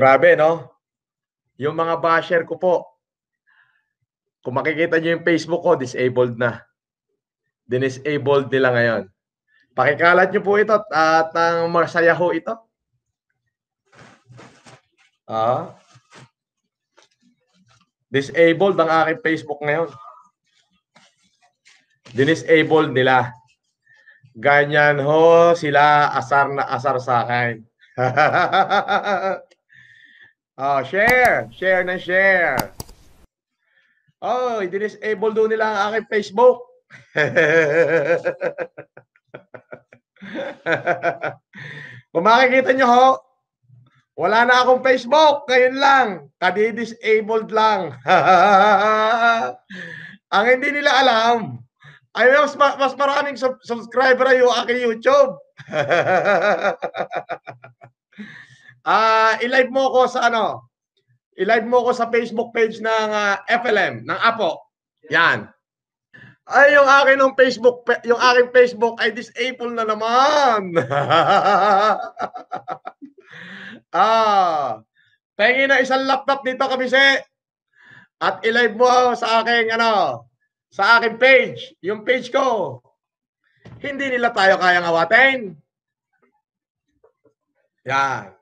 Grabe, no? Yung mga basher ko po, kung makikita nyo yung Facebook ko, disabled na. Dinisabled nila ngayon. Pakikalat nyo po ito at ang masaya ho ito. Ah. Disabled ang aking Facebook ngayon. Dinisabled nila. Ganyan ho sila asar na asar sa akin. Oh, share. Share na share. Oh, i-disable doon nila ang aking Facebook. Kung makikita nyo ho, wala na akong Facebook. Ngayon lang. Kadi-disabled lang. ang hindi nila alam, ay mas, mas maraming subscriber ay yung aking YouTube. Ah, uh, i-live mo ko sa ano? I-live mo ko sa Facebook page ng uh, ah, FLM, ng Apo. Yan. Ay, yung akin ng Facebook, yung akin Facebook ay disabled na naman. ah. Pengi na isang laptop dito kami si at i-live mo sa aking ano, sa aking page, yung page ko. Hindi nila tayo kayang awatin. Yan.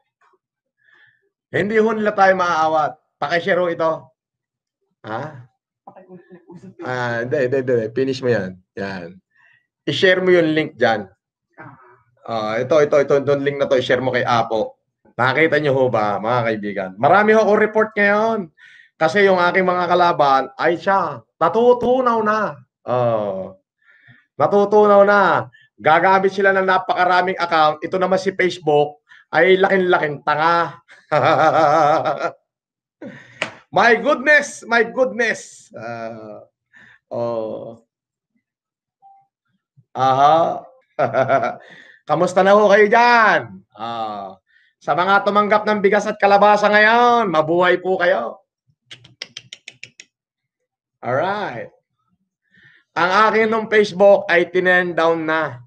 Hindi ho nila tayo maaawat. Pakishare ho ito. Ha? Ah, hindi, hindi, hindi. Finish mo yan. Yan. I-share mo yung link dyan. Uh, ito, ito, ito, itong link na to, i-share mo kay Apo. Nakakita nyo ho ba, mga kaibigan? Marami ho ako report ngayon. Kasi yung aking mga kalaban, ay siya, natutunaw na. Oh. Natutunaw na. Gagamit sila ng napakaraming account. Ito naman si Facebook, ay laking-laking tanga. my goodness, my goodness. Uh, oh. Aha. Kamusta na ho kayo diyan? Ah. Uh, sa mga tumanggap ng bigas at kalabasa ngayon, mabuhay po kayo. All right. Ang akin ng Facebook ay tinend down na.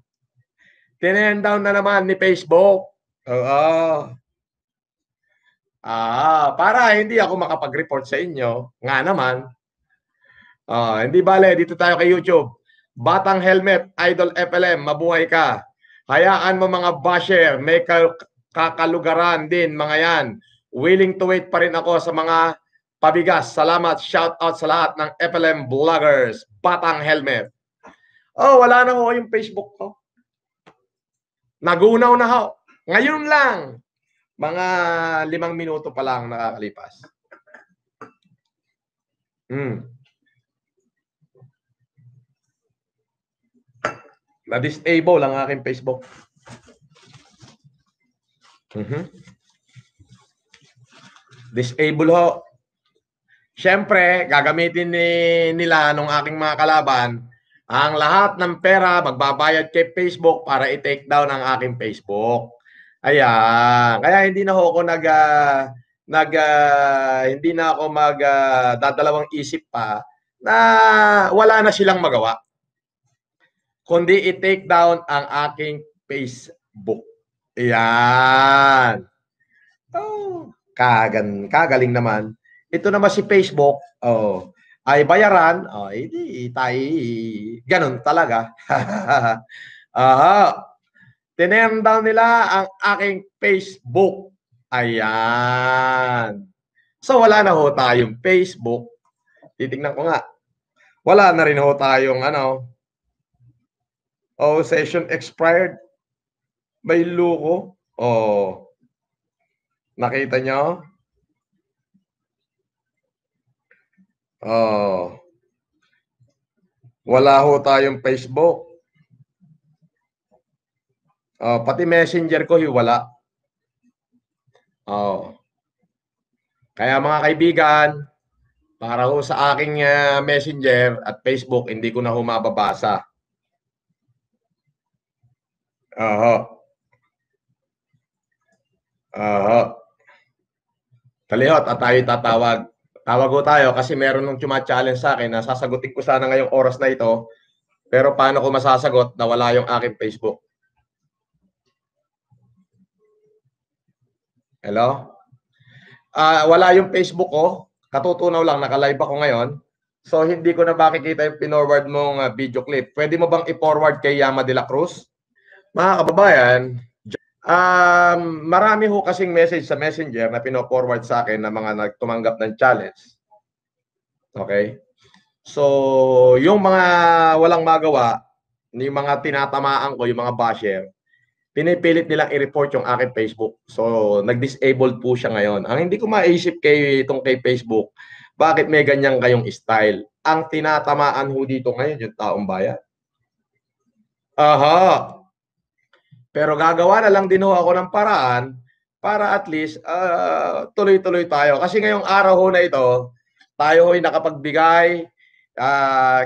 Tinend down na naman ni Facebook. Oo. Ah, para hindi ako makapag-report sa inyo, nga naman. Ah, hindi bale, dito tayo kay YouTube. Batang Helmet, Idol FLM, mabuhay ka. Hayaan mo mga basher, may kakalugaran din mga yan. Willing to wait pa rin ako sa mga pabigas. Salamat, shout out sa lahat ng FLM vloggers. Batang Helmet. Oh, wala na ho yung Facebook ko. Nagunaw na ho. Ngayon lang, mga limang minuto pa lang nakakalipas. Mm. Na-disable ang aking Facebook. Mm-hmm. Disable ho. Siyempre, gagamitin ni, nila nung aking mga kalaban ang lahat ng pera magbabayad kay Facebook para i-take down ang aking Facebook. Ayan. Kaya hindi na ako nag uh, nag uh, hindi na ako mag uh, dadalawang isip pa na wala na silang magawa. Kundi i-take down ang aking Facebook. Ayan. Oh, kagan, kagaling naman. Ito naman si Facebook. Oh, ay bayaran. Oh, hindi eh, tayo eh, ganun talaga. Aha. Tinern down nila ang aking Facebook. Ayan. So wala na ho tayong Facebook. Titignan ko nga. Wala na rin ho tayong ano. Oh, session expired. May luko. Oh. Nakita nyo? Oh. Wala ho tayong Facebook. Uh, pati messenger ko hiwala. Oh. Kaya mga kaibigan, para ho sa aking uh, messenger at Facebook, hindi ko na ho mababasa. Oho. Uh-huh. Oho. uh at tayo tatawag. Tawag ho tayo kasi meron nung challenge sa akin na sasagutin ko sana ngayong oras na ito. Pero paano ko masasagot na wala yung aking Facebook? Hello? Uh, wala yung Facebook ko. Oh. Katutunaw lang, nakalive ako ngayon. So, hindi ko na makikita yung pinorward mong uh, video clip. Pwede mo bang i-forward kay Yama de la Cruz? Mga kababayan, um, marami ho kasing message sa messenger na pino-forward sa akin na mga nagtumanggap ng challenge. Okay? So, yung mga walang magawa, yung mga tinatamaan ko, yung mga basher, pinipilit nilang i-report yung aking Facebook. So, nag-disabled po siya ngayon. Ang hindi ko maisip kay, itong kay Facebook, bakit may ganyan kayong style? Ang tinatamaan ho dito ngayon yung taong bayan. Aha! Pero gagawa na lang din ho ako ng paraan para at least uh, tuloy-tuloy tayo. Kasi ngayong araw ho na ito, tayo ho'y nakapagbigay, uh,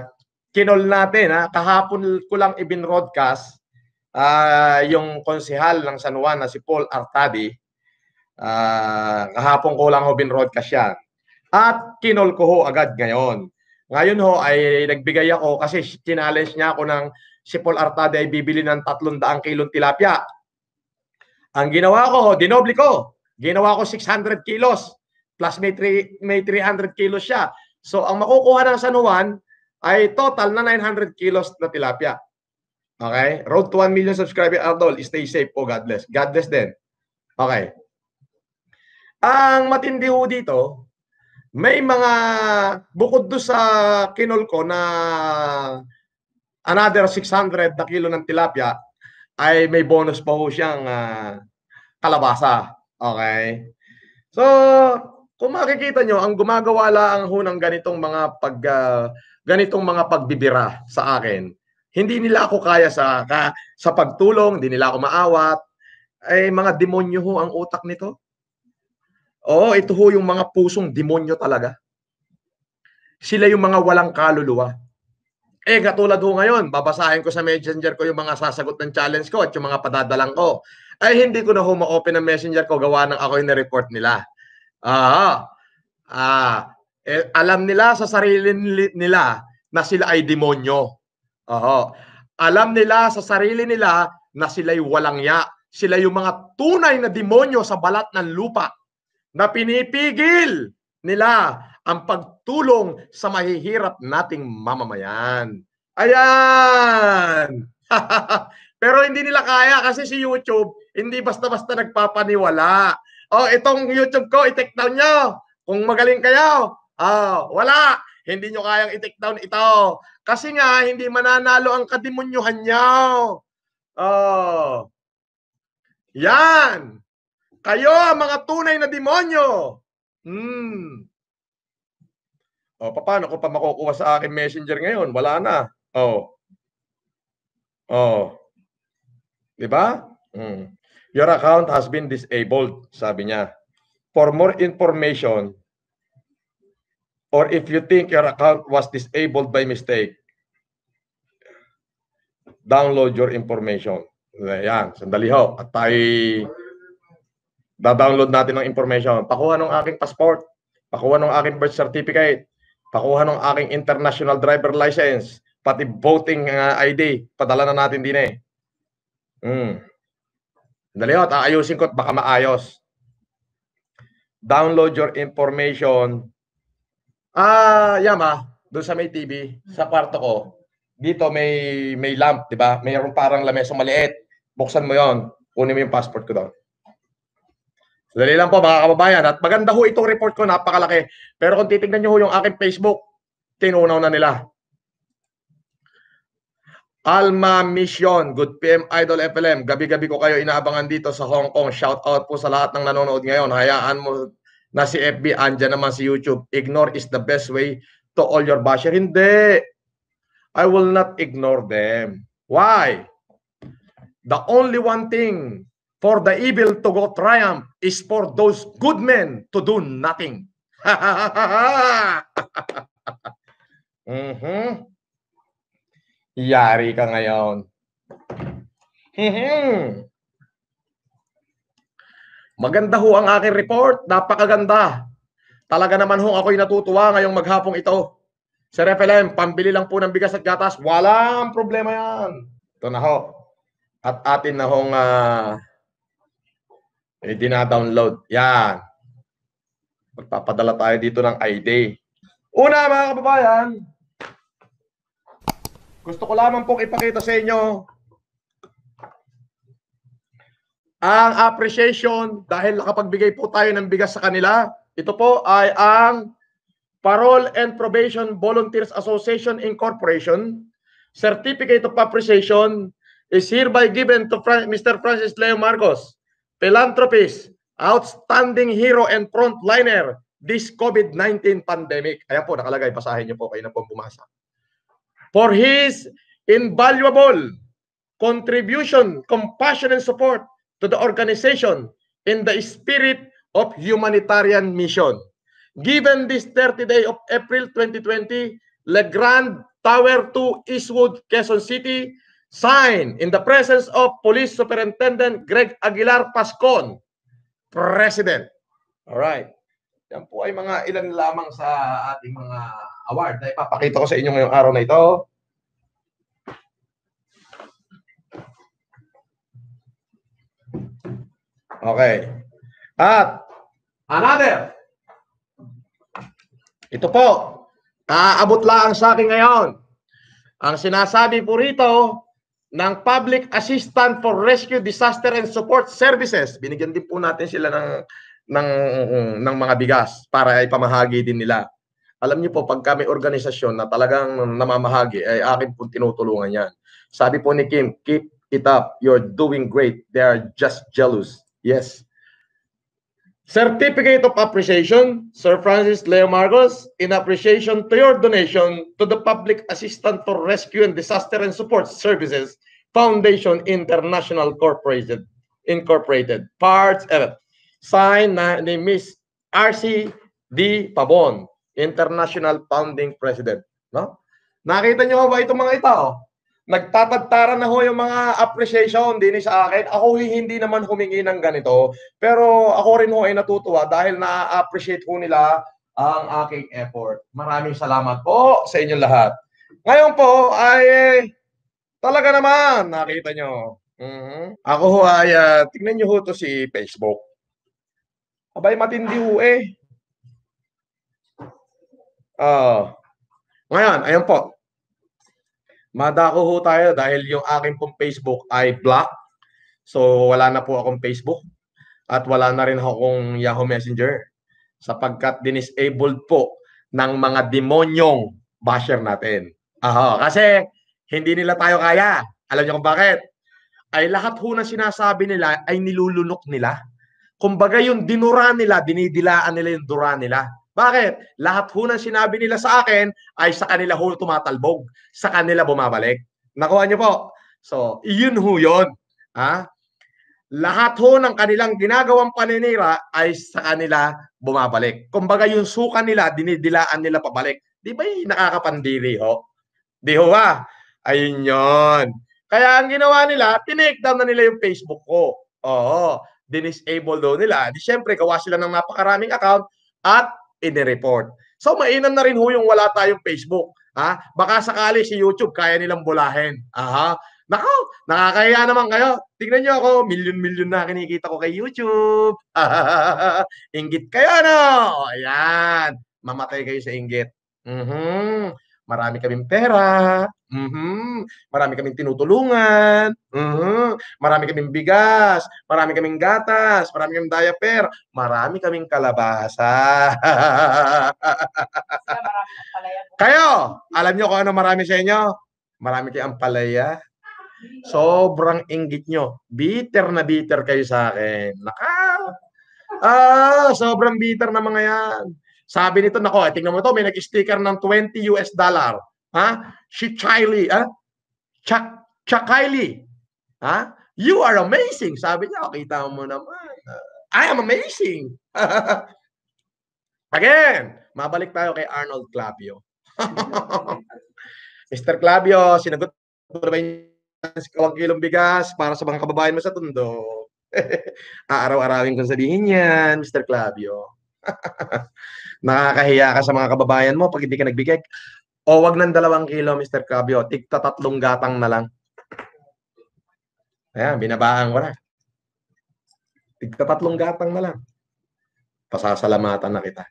kinol natin, ha? kahapon ko lang ibinroadcast uh, yung konsehal ng San Juan na si Paul Artadi, uh, kahapon ko lang ho ka siya. At kinol ko ho agad ngayon. Ngayon ho ay nagbigay ako kasi challenge niya ako ng si Paul Artadi ay bibili ng 300 kilong tilapia. Ang ginawa ko, dinoble ko. Ginawa ko 600 kilos. Plus may, 3, may 300 kilos siya. So ang makukuha ng San Juan ay total na 900 kilos na tilapia. Okay? Road to 1 million subscriber, Ardol. Stay safe Oh, God bless. God bless din. Okay. Ang matindi ho dito, may mga bukod do sa kinol ko na another 600 na kilo ng tilapia ay may bonus pa ho siyang uh, kalabasa. Okay? So, kung makikita nyo, ang gumagawa lang ho ng ganitong mga pag uh, ganitong mga pagbibira sa akin hindi nila ako kaya sa ka, sa pagtulong, hindi nila ako maawat. Ay eh, mga demonyo ho ang utak nito. Oo, ito ho yung mga pusong demonyo talaga. Sila yung mga walang kaluluwa. Eh, katulad ho ngayon, babasahin ko sa messenger ko yung mga sasagot ng challenge ko at yung mga padadalang ko. Ay, hindi ko na ho ma-open ang messenger ko gawa ng ako yung report nila. Ah, ah, eh, alam nila sa sarili nila na sila ay demonyo. Oo. Alam nila sa sarili nila na sila'y walang ya. Sila yung mga tunay na demonyo sa balat ng lupa na pinipigil nila ang pagtulong sa mahihirap nating mamamayan. Ayan! Pero hindi nila kaya kasi si YouTube hindi basta-basta nagpapaniwala. Oh, itong YouTube ko, i-take down nyo. Kung magaling kayo, oh, wala. Hindi nyo kayang i-take down ito. Kasi nga, hindi mananalo ang kademonyuhan niyo. Oh. Yan. Kayo ang mga tunay na demonyo. Hmm. Oh, paano ko pa makukuha sa akin messenger ngayon? Wala na. Oh. Oh. 'Di ba? Hmm. Your account has been disabled, sabi niya. For more information, or if you think your account was disabled by mistake, download your information. Ayan, sandali ho. At tayo da-download natin ng information. Pakuha ng aking passport, pakuha ng aking birth certificate, pakuha ng aking international driver license, pati voting uh, ah, ID, padala na natin din eh. Mm. Sandali ho, at aayusin ko at baka maayos. Download your information Ah, Yama, doon sa may TV, hmm. sa kwarto ko, dito may may lamp, 'di ba? Mayroong parang lamesa maliit. Buksan mo 'yon. Kunin mo yung passport ko doon. Dali lang po mga kababayan at maganda ho itong report ko, napakalaki. Pero kung titingnan niyo ho yung aking Facebook, tinunaw na nila. Alma Mission, Good PM Idol FLM. Gabi-gabi ko kayo inaabangan dito sa Hong Kong. Shout out po sa lahat ng nanonood ngayon. Hayaan mo na si FB, andyan naman si YouTube, ignore is the best way to all your basher. Hindi. I will not ignore them. Why? The only one thing for the evil to go triumph is for those good men to do nothing. mm-hmm. Yari ka ngayon. mm Maganda ho ang aking report. Napakaganda. Talaga naman ho ako'y natutuwa ngayong maghapong ito. Sir Refelem, pambili lang po ng bigas at gatas. Walang problema yan. Ito na ho. At atin na hong uh, ah, eh, dinadownload. Yan. Magpapadala tayo dito ng ID. Una mga kababayan, gusto ko lamang pong ipakita sa inyo ang appreciation dahil nakapagbigay po tayo ng bigas sa kanila. Ito po ay ang Parole and Probation Volunteers Association Incorporation. Certificate of Appreciation is hereby given to Fran Mr. Francis Leo Marcos, philanthropist, outstanding hero and frontliner this COVID-19 pandemic. Ayan po, nakalagay. Basahin niyo po. Kayo na po bumasa. For his invaluable contribution, compassion, and support to the organization in the spirit of humanitarian mission. Given this 30 day of April 2020, Le Grand Tower 2 Eastwood, Quezon City, signed in the presence of Police Superintendent Greg Aguilar Pascon, President. All right. Yan po ay mga ilan lamang sa ating mga award na ipapakita ko sa inyo ngayong araw na ito. Okay. At another. Ito po. Aabot lang sa akin ngayon. Ang sinasabi po rito ng Public Assistant for Rescue Disaster and Support Services. Binigyan din po natin sila ng ng ng mga bigas para ay pamahagi din nila. Alam niyo po, pag kami organisasyon na talagang namamahagi, ay eh, akin po tinutulungan yan. Sabi po ni Kim, keep it up. You're doing great. They are just jealous. Yes. Certificate of Appreciation, Sir Francis Leo Margos, in appreciation to your donation to the Public Assistant for Rescue and Disaster and Support Services Foundation International Corporation, Incorporated, Parts F. Signed na ni Miss R.C. D. Pabon, International Founding President. No? Nakita niyo ba itong mga ito? Nagtatagtara na ho yung mga appreciation din sa akin. Ako hindi naman humingi ng ganito, pero ako rin ho ay natutuwa dahil na-appreciate ho nila ang aking effort. Maraming salamat po sa inyong lahat. Ngayon po ay talaga naman nakita nyo. Mm-hmm. Ako ho ay uh, tingnan nyo ho to si Facebook. Abay matindi ho eh. Uh, ngayon, ayun po. Madako ho tayo dahil yung akin pong Facebook ay block. So wala na po akong Facebook at wala na rin akong Yahoo Messenger sapagkat disabled po ng mga demonyong basher natin. Aho, kasi hindi nila tayo kaya. Alam niyo kung bakit? Ay lahat ho na sinasabi nila ay nilulunok nila. Kumbaga yung dinura nila, dinidilaan nila yung dura nila. Bakit? Lahat ho ng sinabi nila sa akin ay sa kanila ho tumatalbog, sa kanila bumabalik. Nakuha niyo po? So, iyon ho yun. Ha? Lahat ho ng kanilang ginagawang paninira ay sa kanila bumabalik. Kumbaga yung suka nila, dinidilaan nila pabalik. Di ba yung nakakapandiri ho? Di ho ba? Ayun yun. Kaya ang ginawa nila, tinake-down na nila yung Facebook ko. Oo. Dinisable daw nila. Di syempre, gawa sila ng napakaraming account at inireport. So mainam na rin ho yung wala tayong Facebook. Ha? Baka sakali si YouTube kaya nilang bulahin. Aha. Nako, nakakahiya naman kayo. Tingnan niyo ako, million-million na kinikita ko kay YouTube. inggit kayo, no? Ayan. Mamatay kayo sa inggit. Mm-hmm. Marami kaming pera. Mm-hmm. Marami kaming tinutulungan. Mm-hmm. Marami kaming bigas. Marami kaming gatas. Marami kaming diaper. Marami kaming kalabasa. Kayo, alam nyo kung ano marami sa inyo? Marami kayong palaya. Sobrang inggit nyo. Bitter na bitter kayo sa akin. Naka! Ah, sobrang bitter na mga yan. Sabi nito, nako, eh, tingnan mo to, may nag-sticker ng 20 US dollar. Ha? Si Chiley, ha? Chak Chakaili. Ha? You are amazing. Sabi niya, okay, oh, mo naman. I am amazing. Again, mabalik tayo kay Arnold Clavio. Mr. Clavio, sinagot mo ba yung kawang kilong bigas para sa mga kababayan mo sa tundo? araw arawin kong sabihin yan, Mr. Clavio. Nakakahiya ka sa mga kababayan mo pag hindi ka nagbigay. O wag ng dalawang kilo, Mr. Cabio. Tigta tatlong gatang na lang. Ayan, binabaan ko na. Tigta tatlong gatang na lang. Pasasalamatan na kita.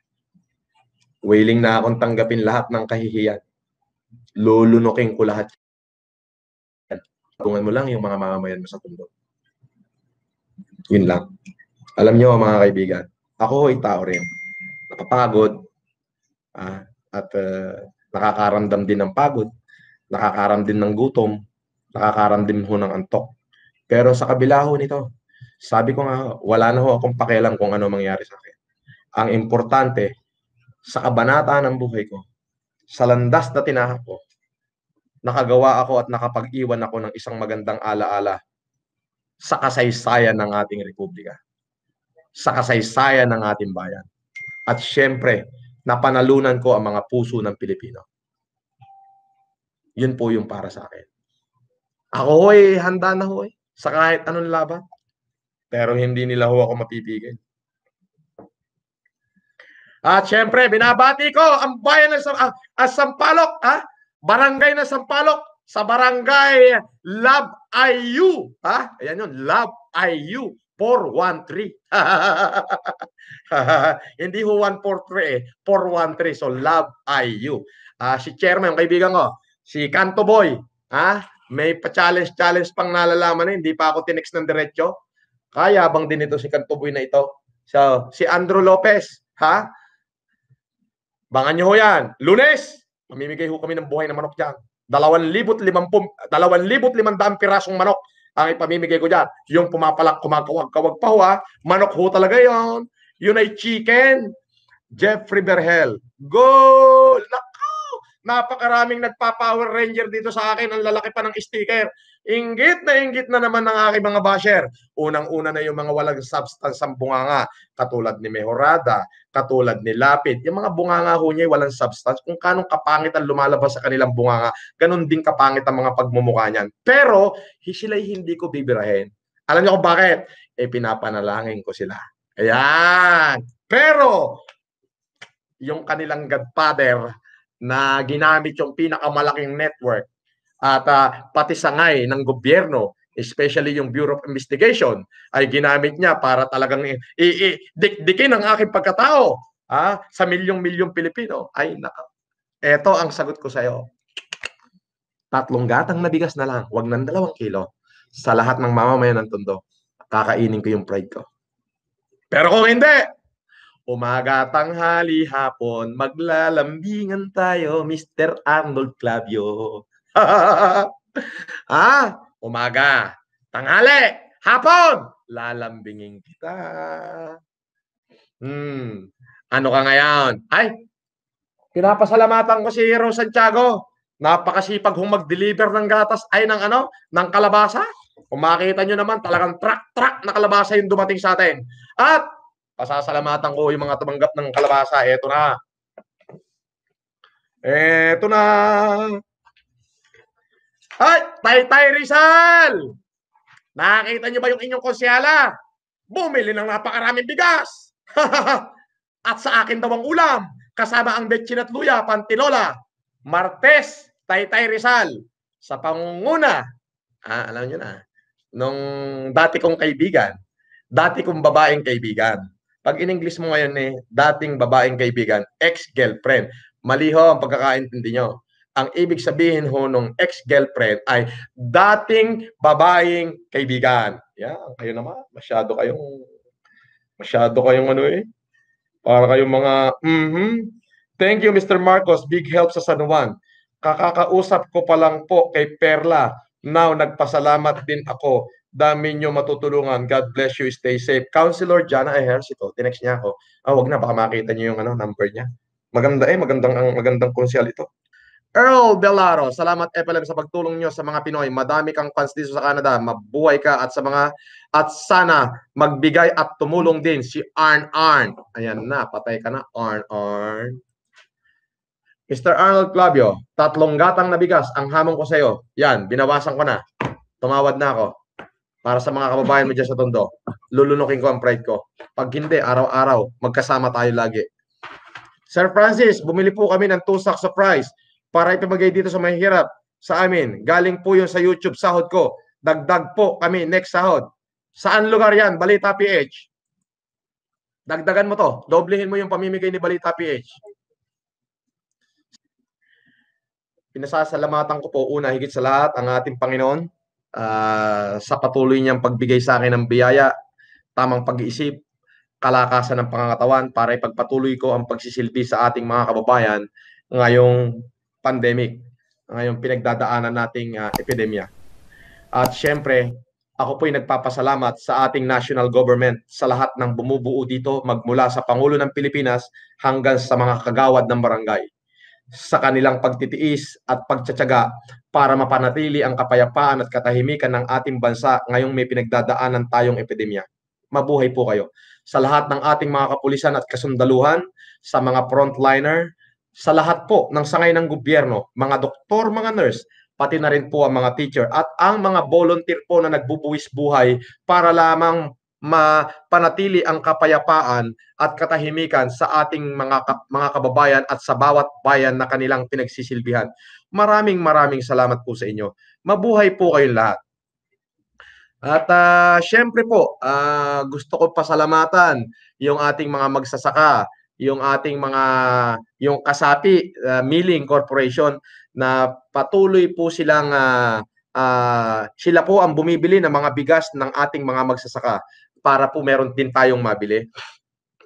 Willing na akong tanggapin lahat ng kahihiyan. Lulunukin ko lahat. Tungan mo lang yung mga mamamayan mo sa tundo. Yun lang. Alam niyo mga kaibigan, ako ay tao rin. Napapagod. Ah, at uh, nakakaramdam din ng pagod. Nakakaramdam din ng gutom. Nakakaramdam din ho ng antok. Pero sa kabila ho nito, sabi ko nga, wala na ho akong pakialam kung ano mangyari sa akin. Ang importante, sa kabanata ng buhay ko, sa landas na tinahak ko, nakagawa ako at nakapag-iwan ako ng isang magandang alaala sa kasaysayan ng ating republika sa kasaysayan ng ating bayan. At siyempre, napanalunan ko ang mga puso ng Pilipino. Yun po yung para sa akin. Ako ay eh, handa na ho eh, sa kahit anong laban. Pero hindi nila ho ako mapipigil. At siyempre, binabati ko ang bayan ng Sam- ah, ah Sampalok, ha? Ah? Barangay ng Sampalok sa barangay Love IU, ha? Ah? Ayan yun, Love IU. 413. Hindi ho 143 eh. 413. So love I you. Uh, si Chairman, yung kaibigan ko. Si Kanto Boy. Ha? May pa-challenge-challenge pang nalalaman na. Eh. Hindi pa ako tinext ng diretsyo. Kaya bang din ito si Kanto Boy na ito? So, si Andrew Lopez. Ha? Bangan nyo ho yan. Lunes, mamimigay ho kami ng buhay na manok dyan. 2,500 pirasong manok ang ipamimigay ko dyan. Yung pumapalak, kumakawag-kawag pa ho, ha? Manok ho talaga yon. Yun ay chicken. Jeffrey Berhel. Goal! Napakaraming nagpa-Power Ranger dito sa akin. Ang lalaki pa ng sticker. Ingit na ingit na naman ng aking mga basher. Unang-una na yung mga walang substance ang bunganga. Katulad ni Mejorada, katulad ni Lapid. Yung mga bunganga ho niya walang substance. Kung kanong kapangit ang lumalabas sa kanilang bunganga, ganun din kapangit ang mga pagmumukha niyan. Pero sila'y hindi ko bibirahin. Alam niyo kung bakit? Eh pinapanalangin ko sila. Ayan. Pero yung kanilang godfather na ginamit yung pinakamalaking network at uh, pati sangay ng gobyerno especially yung Bureau of Investigation ay ginamit niya para talagang i-dikdikin ang aking pagkatao ha, ah, sa milyong-milyong Pilipino ay naka eto ang sagot ko sa iyo tatlong gatang na bigas na lang wag nang dalawang kilo sa lahat ng mamamayan ng tondo kakainin ko yung pride ko pero kung hindi Umaga, tanghali, hapon, maglalambingan tayo, Mr. Arnold Clavio. ah, umaga, tanghali, hapon, lalambingin kita. Hmm, ano ka ngayon? Ay, pinapasalamatan ko si Hero Santiago. Napakasipag hong mag-deliver ng gatas ay ng ano, ng kalabasa. Kung makita nyo naman, talagang truck-truck na kalabasa yung dumating sa atin. At Pasasalamatan ko yung mga tumanggap ng kalabasa. Eto na. Eto na. Ay, Taytay Rizal! Nakita niyo ba yung inyong konsyala? Bumili ng napakaraming bigas. at sa akin daw ang ulam. Kasama ang betchin at luya, pantilola. Martes, Taytay Rizal. Sa pangunguna, ah, alam niyo na, nung dati kong kaibigan, dati kong babaeng kaibigan. Pag in-English mo ngayon eh, dating babaeng kaibigan, ex-girlfriend. Mali ho ang pagkakaintindi nyo. Ang ibig sabihin ho nung ex-girlfriend ay dating babaeng kaibigan. Yeah, kayo naman. Masyado kayong, masyado kayong ano eh. Para kayong mga, mm-hmm. Thank you, Mr. Marcos. Big help sa San Juan. Kakakausap ko pa lang po kay Perla. Now, nagpasalamat din ako dami nyo matutulungan. God bless you. Stay safe. Counselor Jana Ejercito, tinext niya ako. Ah, wag na, baka makita niyo yung ano, number niya. Maganda eh, magandang, ang, magandang konsyal ito. Earl Delaro, salamat FLM sa pagtulong niyo sa mga Pinoy. Madami kang fans dito sa Canada. Mabuhay ka at sa mga at sana magbigay at tumulong din si Arn Arn. Ayan na, patay ka na Arn Arn. Mr. Arnold Clavio, tatlong gatang na bigas ang hamon ko sa iyo. Yan, binawasan ko na. Tumawad na ako para sa mga kababayan mo dyan sa Tondo, lulunukin ko ang pride ko. Pag hindi, araw-araw, magkasama tayo lagi. Sir Francis, bumili po kami ng two sacks of rice para ipamagay dito sa mahihirap sa amin. Galing po yun sa YouTube sahod ko. Dagdag po kami next sahod. Saan lugar yan? Balita PH. Dagdagan mo to. Doblehin mo yung pamimigay ni Balita PH. Pinasasalamatan ko po una higit sa lahat ang ating Panginoon uh, sa patuloy niyang pagbigay sa akin ng biyaya, tamang pag-iisip, kalakasan ng pangangatawan para ipagpatuloy ko ang pagsisilbi sa ating mga kababayan ngayong pandemic, ngayong pinagdadaanan nating uh, epidemya. At siyempre, ako po'y nagpapasalamat sa ating national government sa lahat ng bumubuo dito magmula sa Pangulo ng Pilipinas hanggang sa mga kagawad ng barangay sa kanilang pagtitiis at pagtsatsaga para mapanatili ang kapayapaan at katahimikan ng ating bansa ngayong may pinagdadaanan tayong epidemya. Mabuhay po kayo. Sa lahat ng ating mga kapulisan at kasundaluhan, sa mga frontliner, sa lahat po ng sangay ng gobyerno, mga doktor, mga nurse, pati na rin po ang mga teacher at ang mga volunteer po na nagbubuwis buhay para lamang mapanatili ang kapayapaan at katahimikan sa ating mga ka mga kababayan at sa bawat bayan na kanilang pinagsisilbihan. Maraming maraming salamat po sa inyo. Mabuhay po kayong lahat. At uh, syempre po, uh, gusto ko pasalamatan yung ating mga magsasaka, yung ating mga yung Kasapi uh, Milling Corporation na patuloy po silang uh, uh, sila po ang bumibili ng mga bigas ng ating mga magsasaka para po meron din tayong mabili.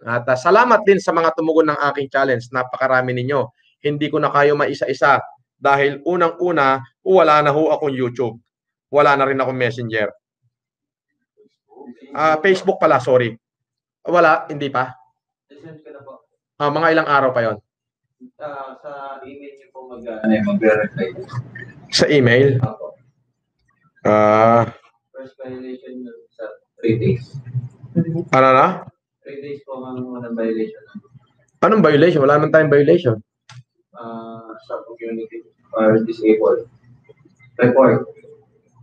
At uh, salamat din sa mga tumugon ng aking challenge. Napakarami ninyo. Hindi ko na kayo maisa-isa dahil unang-una, oh, wala na ho akong YouTube. Wala na rin akong Messenger. Uh, Facebook pala, sorry. Wala, hindi pa. Uh, mga ilang araw pa yon. Uh, sa email niyo po mag, ano, mag-verify. Sa email? Ah. Uh, First violation 3 days. Ano na? 3 days po ang walang violation. Anong violation? Wala naman tayong violation. Uh, sa community or disabled. Report.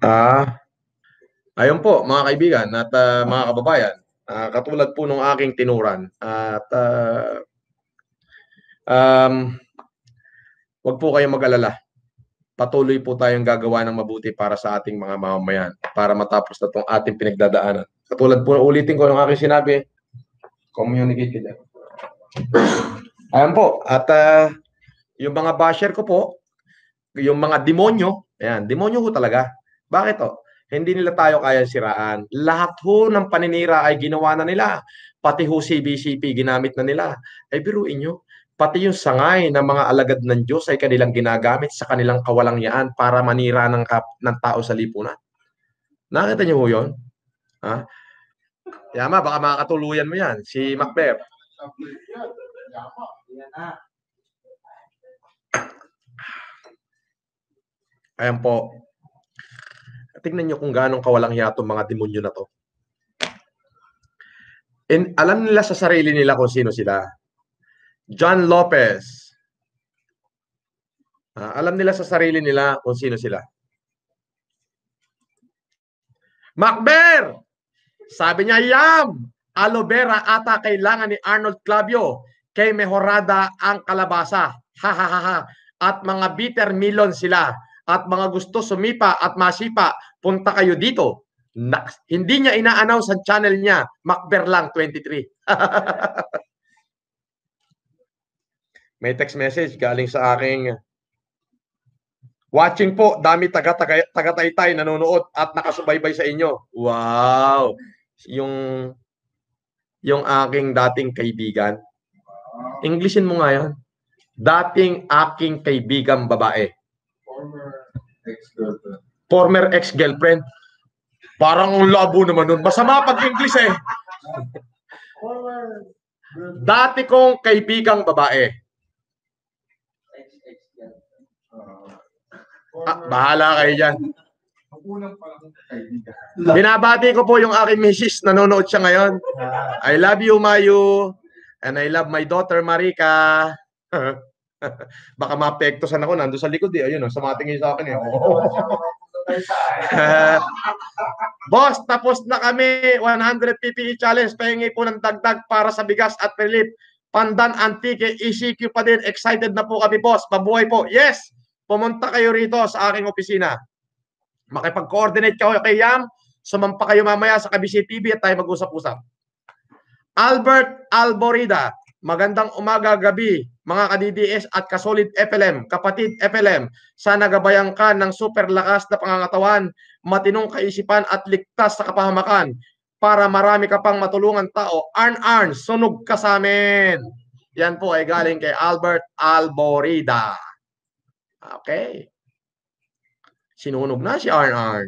Ah. Ayun po, mga kaibigan at uh, mga kababayan. Uh, katulad po nung aking tinuran at uh, um, wag po kayong mag-alala patuloy po tayong gagawa ng mabuti para sa ating mga mamamayan para matapos na itong ating pinagdadaanan. Katulad po ulitin ko ng aking sinabi, communicate kita. Ayan po. At uh, yung mga basher ko po, yung mga demonyo, ayan, demonyo ho talaga. Bakit to? Hindi nila tayo kaya siraan. Lahat ho ng paninira ay ginawa na nila. Pati ho CBCP ginamit na nila. Ay biruin nyo, Pati yung sangay ng mga alagad ng Diyos ay kanilang ginagamit sa kanilang kawalang kawalangyaan para manira ng, kap- ng tao sa lipunan. Nakita niyo ho yun? Ha? Yama, baka makakatuluyan mo yan. Si Macbeth. Ayan po. Tingnan niyo kung gaano kawalang hiya itong mga demonyo na to. And alam nila sa sarili nila kung sino sila. John Lopez. Uh, alam nila sa sarili nila kung sino sila. Macber! Sabi niya, yam! Aloe vera ata kailangan ni Arnold Clavio. Kay Mejorada ang kalabasa. Ha ha ha ha. At mga bitter melon sila. At mga gusto sumipa at masipa. Punta kayo dito. Na, hindi niya ina-announce sa channel niya. Macber lang 23. May text message galing sa aking Watching po, dami taga, taga, taytay nanonood at nakasubaybay sa inyo. Wow! Yung yung aking dating kaibigan. Englishin mo nga yan. Dating aking kaibigan babae. Former ex-girlfriend. Former ex-girlfriend. Parang ang labo naman nun. Masama pag English eh. Dati kong kaibigang babae. Ah, bahala kayo dyan. Ang unang panahon kaibigan. Binabati ko po yung aking misis. Nanonood siya ngayon. I love you, Mayu. And I love my daughter, Marika. Baka maapektosan ako. nando sa likod eh. Ayun, oh. sumatingin sa akin eh. boss, tapos na kami. 100 PPE challenge. Pahingi po ng dagdag para sa bigas at relief. Pandan Antique, ECQ pa din. Excited na po kami, boss. Mabuhay po. Yes! pumunta kayo rito sa aking opisina. Makipag-coordinate kayo kay Yam, sumampa kayo mamaya sa Kabisi TV at tayo mag-usap-usap. Albert Alborida, magandang umaga gabi mga ka-DDS at kasolid FLM, kapatid FLM. Sana gabayan ka ng super lakas na pangangatawan, matinong kaisipan at ligtas sa kapahamakan para marami ka pang matulungan tao. Arn Arn, sunog ka sa amin. Yan po ay galing kay Albert Alborida. Okay. Sinunog na si R&R.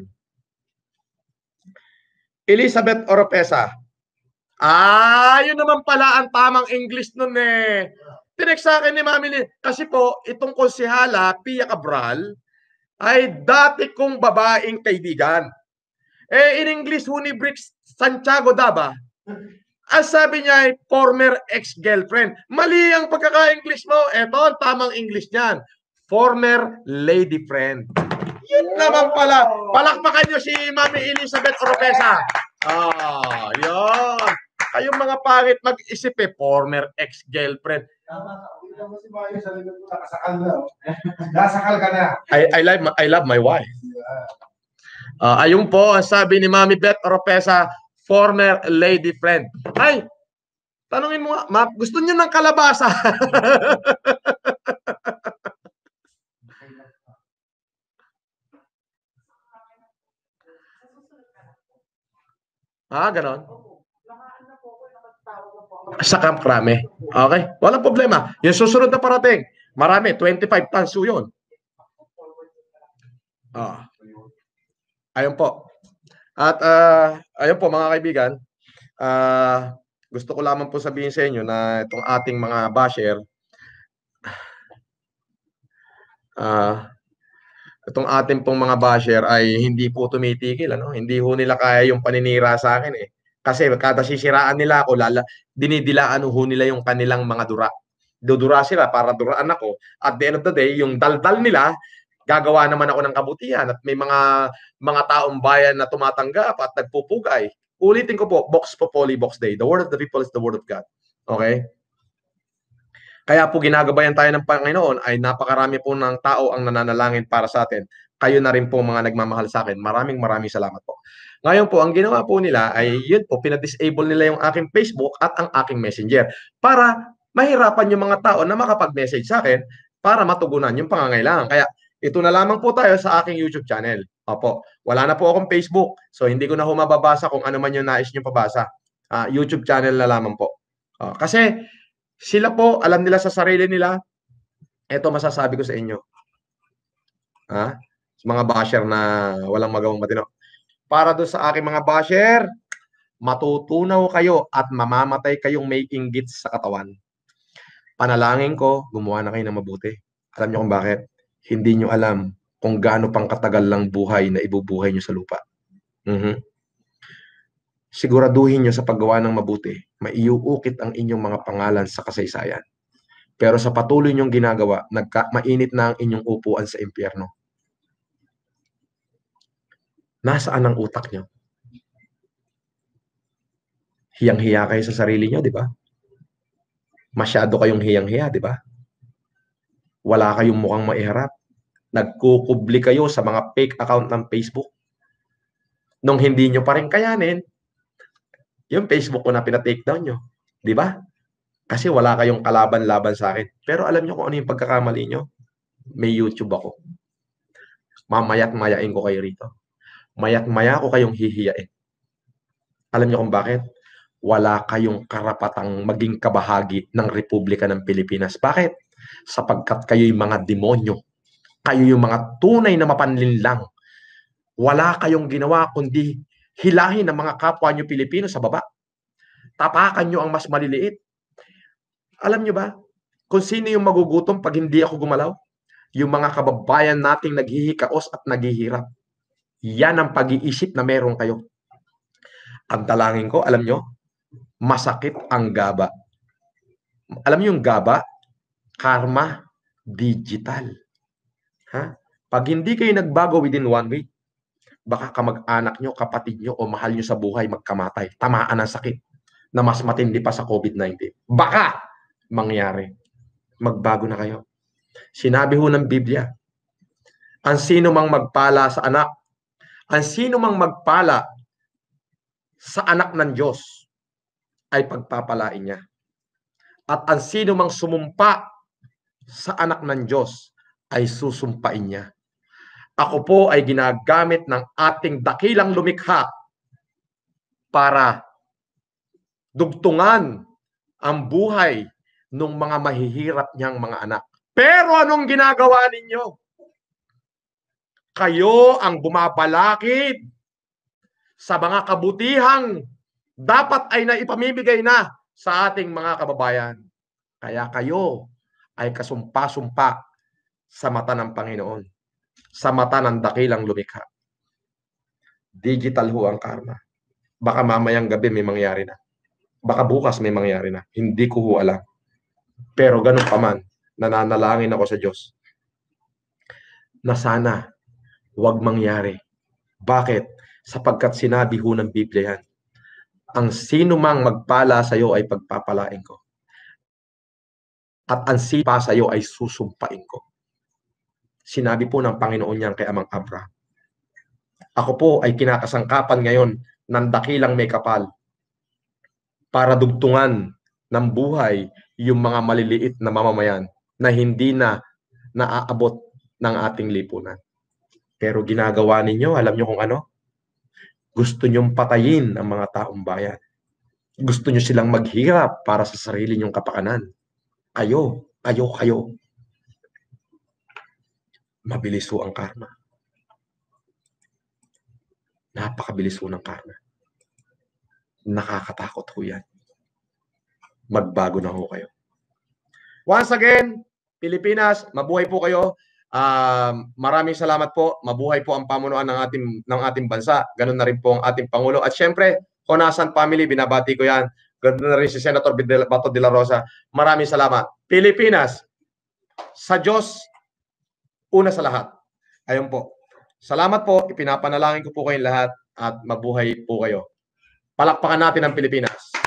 Elizabeth Oropesa. Ah, yun naman pala ang tamang English nun eh. Tinex sa akin ni Mami Lynn. Kasi po, itong konsihala, ah, Pia Cabral, ay dati kong babaeng kaibigan. Eh, in English ho Bricks Santiago Daba, ang sabi niya ay former ex-girlfriend. Mali ang pagkaka-English mo. Eto, ang tamang English niyan former lady friend. Yun naman pala. Palakpakan nyo si Mami Elizabeth Oropesa. Ah, yun. Kayong mga pangit mag-isip eh, former ex-girlfriend. Nasakal oh. ka na. I, I, love, I love my wife. Uh, ayun po, sabi ni Mami Beth Oropesa, former lady friend. Ay, tanungin mo nga, ma, gusto niya ng kalabasa. Ah, ganon? Sa Camp Krame. Okay? Walang problema. Yung susunod na parating, marami, 25 tons po yun. Ah. Ayun po. At uh, ayun po mga kaibigan, uh, gusto ko lamang po sabihin sa inyo na itong ating mga basher, ah, uh, itong ating pong mga basher ay hindi po tumitigil. Ano? Hindi ho nila kaya yung paninira sa akin eh. Kasi kada sisiraan nila ako, lala, dinidilaan ho nila yung kanilang mga dura. Dudura sila para duraan ako. At the end of the day, yung daldal nila, gagawa naman ako ng kabutihan at may mga mga taong bayan na tumatanggap at nagpupugay. Ulitin ko po, box po poly, box day. The word of the people is the word of God. Okay? Kaya po ginagabayan tayo ng Panginoon ay napakarami po ng tao ang nananalangin para sa atin. Kayo na rin po mga nagmamahal sa akin. Maraming maraming salamat po. Ngayon po, ang ginawa po nila ay yun po, pinadisable nila yung aking Facebook at ang aking Messenger para mahirapan yung mga tao na makapag-message sa akin para matugunan yung pangangailangan. Kaya ito na lamang po tayo sa aking YouTube channel. Opo, wala na po akong Facebook. So hindi ko na humababasa kung ano man yung nais nyo pabasa. Uh, YouTube channel na lamang po. Uh, kasi sila po, alam nila sa sarili nila, eto masasabi ko sa inyo. Ha? Sa mga basher na walang magawang matino. Para doon sa aking mga basher, matutunaw kayo at mamamatay kayong may inggit sa katawan. Panalangin ko, gumawa na kayo ng mabuti. Alam niyo kung bakit? Hindi niyo alam kung gaano pang katagal lang buhay na ibubuhay niyo sa lupa. Mm-hmm siguraduhin nyo sa paggawa ng mabuti, maiuukit ang inyong mga pangalan sa kasaysayan. Pero sa patuloy niyong ginagawa, nagka, mainit na ang inyong upuan sa impyerno. Nasaan ang utak niyo? Hiyang-hiya kayo sa sarili niyo, di ba? Masyado kayong hiyang-hiya, di ba? Wala kayong mukhang maiharap. Nagkukubli kayo sa mga fake account ng Facebook. Nung hindi nyo pa rin kayanin, yung Facebook ko na pinatakedown nyo. Di ba? Kasi wala kayong kalaban-laban sa akin. Pero alam nyo kung ano yung pagkakamali nyo? May YouTube ako. Mamaya't mayain ko kayo rito. Mayak-maya ko kayong hihiyain. Alam nyo kung bakit? Wala kayong karapatang maging kabahagi ng Republika ng Pilipinas. Bakit? Sapagkat kayo'y mga demonyo. Kayo yung mga tunay na mapanlinlang. Wala kayong ginawa kundi hilahin ng mga kapwa nyo Pilipino sa baba. Tapakan niyo ang mas maliliit. Alam niyo ba, kung sino yung magugutom pag hindi ako gumalaw? Yung mga kababayan nating naghihikaos at naghihirap. Yan ang pag-iisip na meron kayo. Ang talangin ko, alam nyo, masakit ang gaba. Alam nyo yung gaba? Karma digital. Ha? Pag hindi kayo nagbago within one week, baka kamag-anak nyo, kapatid nyo, o mahal nyo sa buhay magkamatay. Tamaan ang sakit na mas matindi pa sa COVID-19. Baka mangyari. Magbago na kayo. Sinabi ho ng Biblia, ang sino mang magpala sa anak, ang sino mang magpala sa anak ng Diyos ay pagpapalain niya. At ang sino mang sumumpa sa anak ng Diyos ay susumpain niya. Ako po ay ginagamit ng ating dakilang lumikha para dugtungan ang buhay ng mga mahihirap niyang mga anak. Pero anong ginagawa ninyo? Kayo ang bumabalakid sa mga kabutihang dapat ay naipamibigay na sa ating mga kababayan. Kaya kayo ay kasumpa-sumpa sa mata ng Panginoon sa mata ng dakilang lumikha. Digital ho ang karma. Baka mamayang gabi may mangyari na. Baka bukas may mangyari na. Hindi ko ho alam. Pero ganun pa man, nananalangin ako sa Diyos na sana wag mangyari. Bakit? Sapagkat sinabi ho ng Biblia yan, ang sino mang magpala sa iyo ay pagpapalain ko. At ang sipa sa iyo ay susumpain ko sinabi po ng Panginoon niyan kay Amang Abra. Ako po ay kinakasangkapan ngayon ng dakilang may kapal para dugtungan ng buhay yung mga maliliit na mamamayan na hindi na naaabot ng ating lipunan. Pero ginagawa ninyo, alam nyo kung ano? Gusto nyong patayin ang mga taong bayan. Gusto nyo silang maghirap para sa sarili nyong kapakanan. Kayo, kayo, kayo mabilis ho ang karma. Napakabilis ho ng karma. Nakakatakot ho yan. Magbago na ho kayo. Once again, Pilipinas, mabuhay po kayo. Um, maraming salamat po. Mabuhay po ang pamunuan ng ating ng ating bansa. Ganun na rin po ang ating pangulo. At syempre, Honasan family, binabati ko 'yan. Ganun na rin si Senator Bato de la Rosa. Maraming salamat. Pilipinas, sa Diyos Una sa lahat, ayun po. Salamat po, ipinapanalangin ko po kayong lahat at mabuhay po kayo. Palakpakan natin ang Pilipinas.